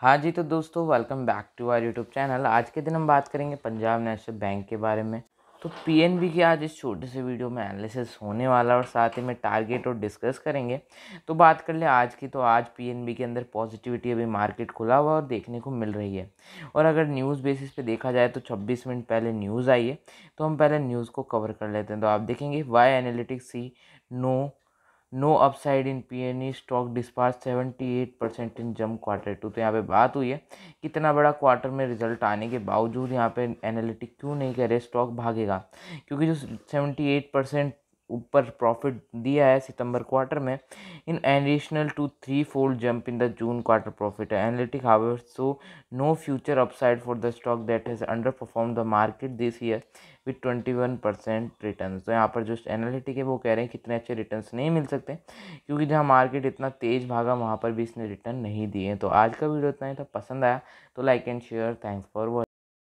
हाँ जी तो दोस्तों welcome back to our YouTube channel आज के दिन हम बात करेंगे पंजाब नेशनल बैंक के बारे में तो पीएनबी के आज इस छोटे से वीडियो में एनालिसिस होने वाला और साथ ही में टारगेट और डिस्कस करेंगे तो बात कर ले आज की तो आज पीएनबी के अंदर पॉजिटिविटी अभी मार्केट खुला हुआ और देखने को मिल रही है और अगर न्यूज़ बेसिस पे देखा जाए तो 26 मिनट पहले न्यूज़ आई है तो हम पहले न्यूज़ को कवर कर लेते हैं तो आप देखेंगे why analytics see no no upside in PNE stock seventy eight percent in June quarter to तो यहाँ पे बात हुई है कितना बड़ा क्वार्टर में रिजल्ट आने के बावजूद यहाँ पे एनालिटिक क्यों नहीं कह रहे स्टॉक भागेगा क्योंकि जो सेवेंटी एट परसेंट ऊपर प्रॉफिट दिया है सितंबर क्वार्टर में in additional two three fold jump in the June quarter profit है analytic however so no future upside for the stock that has underperform the market this year with twenty one percent return तो यहाँ पर जो analytic है वो कह रहे हैं कितने अच्छे रिटर्न नहीं मिल सकते क्योंकि जहाँ मार्केट इतना तेज़ भागा वहाँ पर भी इसने रिटर्न नहीं दिए तो आज का वीडियो इतना ही था पसंद आया तो like and share thanks for watch